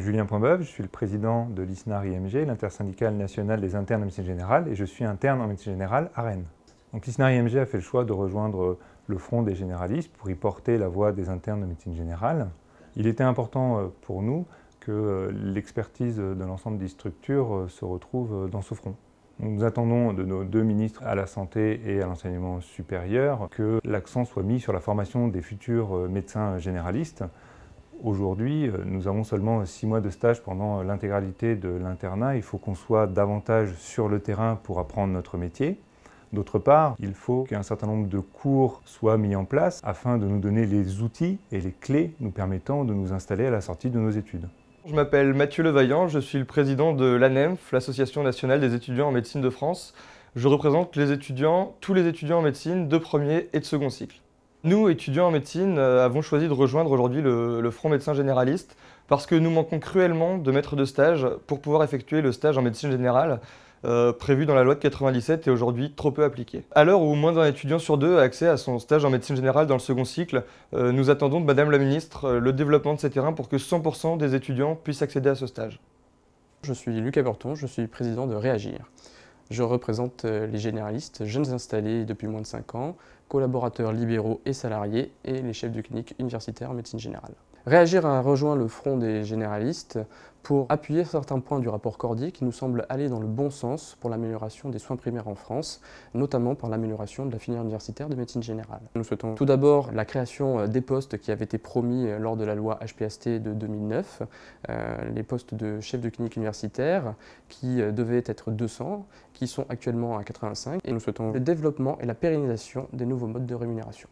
Julien Poinbeuf, je suis le président de l'ISNAR IMG, l'intersyndicale nationale des internes de médecine générale, et je suis interne en médecine générale à Rennes. Donc l'ISNAR IMG a fait le choix de rejoindre le front des généralistes pour y porter la voix des internes de médecine générale. Il était important euh, pour nous que euh, l'expertise de l'ensemble des structures euh, se retrouve dans ce front. Nous attendons de nos deux ministres à la santé et à l'enseignement supérieur que l'accent soit mis sur la formation des futurs médecins généralistes Aujourd'hui, euh, nous avons seulement six mois de stage pendant euh, l'intégralité de l'internat. Il faut qu'on soit davantage sur le terrain pour apprendre notre métier. D'autre part, il faut qu'un certain nombre de cours soient mis en place afin de nous donner les outils et les clés nous permettant de nous installer à la sortie de nos études. Je m'appelle Mathieu Levaillant, je suis le président de l'ANEMF, l'Association nationale des étudiants en médecine de France. Je représente les étudiants, tous les étudiants en médecine de premier et de second cycle. Nous, étudiants en médecine, euh, avons choisi de rejoindre aujourd'hui le, Front médecin généraliste parce que nous manquons cruellement de maîtres de stage pour pouvoir effectuer le stage en médecine générale euh, prévu dans la loi de 97 et aujourd'hui trop peu appliqué. À l'heure où moins d'un étudiant sur deux a accès à son stage en médecine générale dans le second cycle, euh, nous attendons de Madame la Ministre le développement de ces terrains pour que 100% des étudiants puissent accéder à ce stage. Je suis Lucas Borton, je suis président de Réagir. Je représente euh, les généralistes, jeunes installés depuis moins de 5 ans, collaborateurs libéraux et salariés, et les chefs de clinique universitaire en médecine générale. Réagir a rejoint le front des généralistes pour appuyer certains points du rapport Cordy qui nous semblent aller dans le bon sens pour l'amélioration des soins primaires en France, notamment par l'amélioration de la filière universitaire de médecine générale. Nous souhaitons tout d'abord la création euh, des postes qui avaient été promis euh, lors de la loi HPST de 2009, euh, les postes de chef de clinique universitaire qui devaient être 200, qui sont actuellement à 85, et nous souhaitons le développement et la pérennisation des nouveaux modes de rémunération.